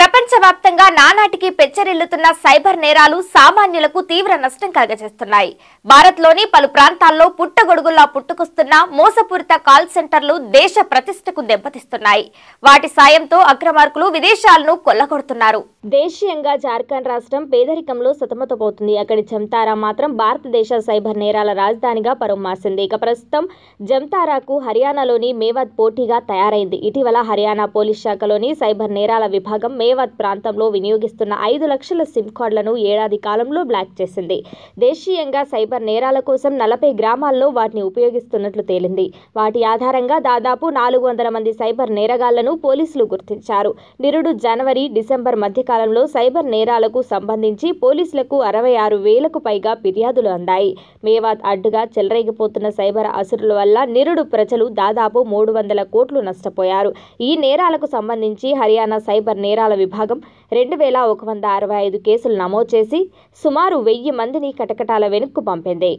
ప్రపంచవ్యాప్తంగా నానాటికి పెచ్చరిల్లుతున్న సైబర్ నేరాలు సామాన్యులకు తీవ్ర నష్టం కలగజేస్తున్నాయి భారత్లోని పలు ప్రాంతాల్లో పుట్టగొడుగుల్లా పుట్టుకొస్తున్న మోసపూరిత కాల్ సెంటర్లు దేశ ప్రతిష్టకు దెబ్బతిస్తున్నాయి వాటి సాయంతో అక్రమార్కులు విదేశాలను కొల్లగొడుతున్నారు దేశీయంగా జార్ఖండ్ రాష్ట్రం పేదరికంలో సతమతపోతుంది అక్కడి జమ్తారా మాత్రం భారతదేశ సైబర్ నేరాల రాజధానిగా పరుమాసింది ఇక ప్రస్తుతం జమ్తారాకు హర్యానాలోని మేవాద్ పోటీగా తయారైంది ఇటీవల హర్యానా పోలీస్ శాఖలోని సైబర్ నేరాల విభాగం మే మేవాత్ ప్రాంతంలో వినియోగిస్తున్న ఐదు లక్షల సిమ్ కార్డులను ఏడాది కాలంలో బ్లాక్ చేసింది దేశీయంగా సైబర్ నేరాల కోసం నలభై గ్రామాల్లో వాటిని ఉపయోగిస్తున్నట్లు తేలింది వాటి ఆధారంగా దాదాపు నాలుగు వందల మంది సైబర్ నేరగాళ్లను పోలీసులు గుర్తించారు నిరుడు జనవరి డిసెంబర్ మధ్యకాలంలో సైబర్ నేరాలకు సంబంధించి పోలీసులకు అరవై ఆరు వేలకు పైగా ఫిర్యాదులు అందాయి మేవాత్ అడ్డుగా చెలరేగిపోతున్న సైబర్ అసురుల వల్ల నిరుడు ప్రజలు దాదాపు మూడు వందల కోట్లు నష్టపోయారు ఈ నేరాలకు సంబంధించి హర్యానా సైబర్ నేరాల విభాగం రెండు వేల ఒక వంద అరవై ఐదు కేసులు నమోదు చేసి సుమారు వెయ్యి మందిని కటకటాల వెనుక్కు పంపింది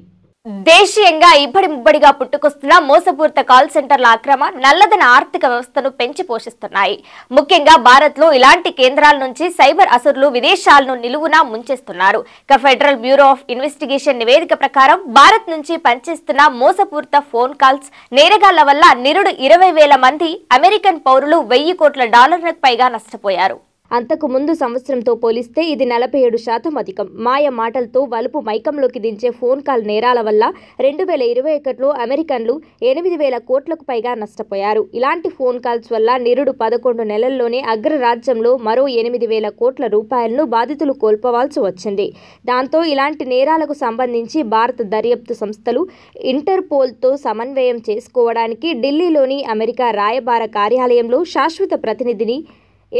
దేశీయంగా ఇబ్బడి ముబ్బడిగా పుట్టుకొస్తున్న మోసపూరిత కాల్ సెంటర్ల అక్రమ నల్లధన ఆర్థిక వ్యవస్థను పెంచి పోషిస్తున్నాయి ముఖ్యంగా భారత్ లో ఇలాంటి కేంద్రాల నుంచి సైబర్ అసురులు విదేశాలను నిలువునా ముంచేస్తున్నారు ఇక ఫెడరల్ బ్యూరో ఆఫ్ ఇన్వెస్టిగేషన్ నివేదిక ప్రకారం భారత్ నుంచి పనిచేస్తున్న మోసపూరిత ఫోన్ కాల్స్ నేరగాళ్ల వల్ల నిరుడు ఇరవై వేల మంది అమెరికన్ పౌరులు వెయ్యి కోట్ల డాలర్లకు పైగా నష్టపోయారు అంతకు ముందు సంవత్సరంతో పోలిస్తే ఇది నలభై ఏడు శాతం అధికం మాయ మాటలతో వలుపు మైకంలోకి దించే ఫోన్ కాల్ నేరాల వల్ల రెండు వేల ఇరవై ఒకటిలో అమెరికన్లు ఎనిమిది వేల కోట్లకు పైగా నష్టపోయారు ఇలాంటి ఫోన్ కాల్స్ వల్ల నిరుడు పదకొండు నెలల్లోనే అగ్రరాజ్యంలో మరో ఎనిమిది వేల కోట్ల రూపాయలను బాధితులు కోల్పోవాల్సి వచ్చింది దాంతో ఇలాంటి నేరాలకు సంబంధించి భారత దర్యాప్తు సంస్థలు ఇంటర్పోల్తో సమన్వయం చేసుకోవడానికి ఢిల్లీలోని అమెరికా రాయబార కార్యాలయంలో శాశ్వత ప్రతినిధిని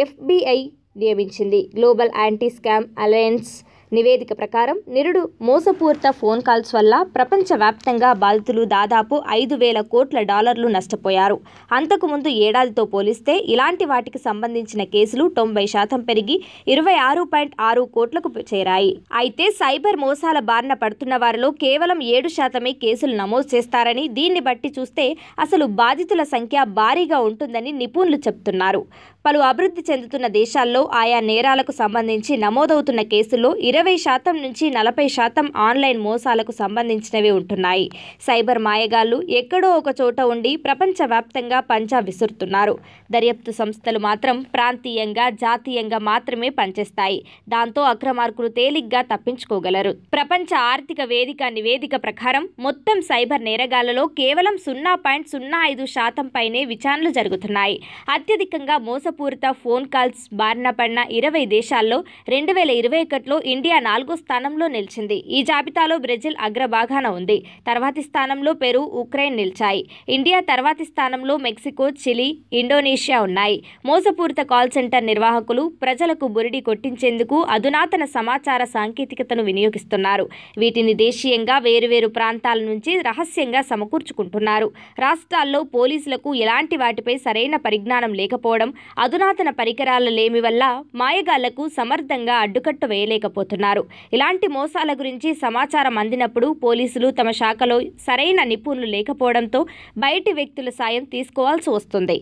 ఎఫ్బిఐ నియమించింది గ్లోబల్ యాంటీ స్కామ్ అలయన్స్ నివేదిక ప్రకారం నిరుడు మోసపూరిత ఫోన్ కాల్స్ వల్ల ప్రపంచవ్యాప్తంగా బాధితులు దాదాపు ఐదు వేల కోట్ల డాలర్లు నష్టపోయారు అంతకుముందు ఏడాదితో పోలిస్తే ఇలాంటి వాటికి సంబంధించిన కేసులు తొంభై శాతం పెరిగి ఇరవై ఆరు పాయింట్ ఆరు కోట్లకు చేరాయి అయితే సైబర్ మోసాల బారిన పడుతున్న వారిలో కేవలం ఏడు శాతమే కేసులు నమోదు చేస్తారని దీన్ని బట్టి చూస్తే అసలు బాధితుల సంఖ్య భారీగా ఉంటుందని నిపుణులు చెప్తున్నారు పలు అభివృద్ధి చెందుతున్న దేశాల్లో ఆయా నేరాలకు సంబంధించి నమోదవుతున్న కేసుల్లో ఇరవై శాతం నుంచి నలభై శాతం ఆన్లైన్ మోసాలకు సంబంధించినవి ఉంటున్నాయి సైబర్ మాయగాళ్లు ఎక్కడో ఒక చోట ఉండి ప్రపంచవ్యాప్తంగా పంచా విసురుతున్నారు దర్యాప్తు సంస్థలు మాత్రం ప్రాంతీయంగా జాతీయంగా మాత్రమే పనిచేస్తాయి దాంతో అక్రమార్కులు తేలిగ్గా తప్పించుకోగలరు ప్రపంచ ఆర్థిక వేదిక నివేదిక ప్రకారం మొత్తం సైబర్ నేరగాళ్లలో కేవలం సున్నా పాయింట్ సున్నా ఐదు శాతం పైనే విచారణలు జరుగుతున్నాయి అత్యధికంగా మోస మోసపూరిత ఫోన్ కాల్స్ బారిన పడిన ఇరవై దేశాల్లో రెండు వేల ఇరవై ఒకటిలో ఇండియా నాలుగో స్థానంలో నిలిచింది ఈ జాబితాలో బ్రెజిల్ అగ్రభాగాన ఉంది తర్వాతి స్థానంలో పెరు ఉక్రెయిన్ నిలిచాయి ఇండియా తర్వాతి స్థానంలో మెక్సికో చిలీ ఇండోనేషియా ఉన్నాయి మోసపూరిత కాల్ సెంటర్ నిర్వాహకులు ప్రజలకు బురిడి కొట్టించేందుకు అధునాతన సమాచార సాంకేతికతను వినియోగిస్తున్నారు వీటిని దేశీయంగా వేరువేరు ప్రాంతాల నుంచి రహస్యంగా సమకూర్చుకుంటున్నారు రాష్ట్రాల్లో పోలీసులకు ఎలాంటి వాటిపై సరైన పరిజ్ఞానం లేకపోవడం అధునాతన పరికరాల లేమి వల్ల మాయగాళ్లకు సమర్థంగా అడ్డుకట్టు వేయలేకపోతున్నారు ఇలాంటి మోసాల గురించి సమాచారం అందినప్పుడు పోలీసులు తమ శాఖలో సరైన నిపుణులు లేకపోవడంతో బయటి వ్యక్తుల సాయం తీసుకోవాల్సి వస్తుంది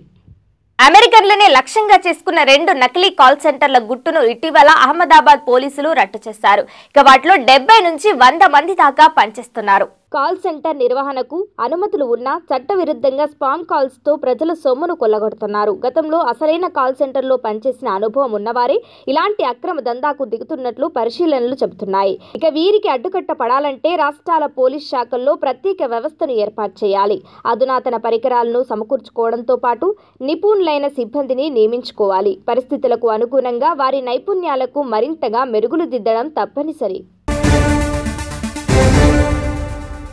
అమెరికన్లనే లక్ష్యంగా చేసుకున్న రెండు నకిలీ కాల్ సెంటర్ల గుట్టును ఇటీవల అహ్మదాబాద్ పోలీసులు రట్టు చేశారు ఇక వాటిలో డెబ్బై నుంచి వంద మంది దాకా పనిచేస్తున్నారు కాల్ సెంటర్ నిర్వహణకు అనుమతులు ఉన్నా చట్టవిరుద్ధంగా స్పామ్ కాల్స్తో ప్రజల సొమ్మును కొల్లగొడుతున్నారు గతంలో అసలైన కాల్ సెంటర్లో పనిచేసిన అనుభవం ఉన్నవారే ఇలాంటి అక్రమ దందాకు దిగుతున్నట్లు పరిశీలనలు చెబుతున్నాయి ఇక వీరికి అడ్డుకట్ట పడాలంటే రాష్ట్రాల పోలీస్ శాఖల్లో ప్రత్యేక వ్యవస్థను ఏర్పాటు చేయాలి అధునాతన పరికరాలను సమకూర్చుకోవడంతో పాటు నిపుణులైన సిబ్బందిని నియమించుకోవాలి పరిస్థితులకు అనుగుణంగా వారి నైపుణ్యాలకు మరింతగా మెరుగులు దిద్దడం తప్పనిసరి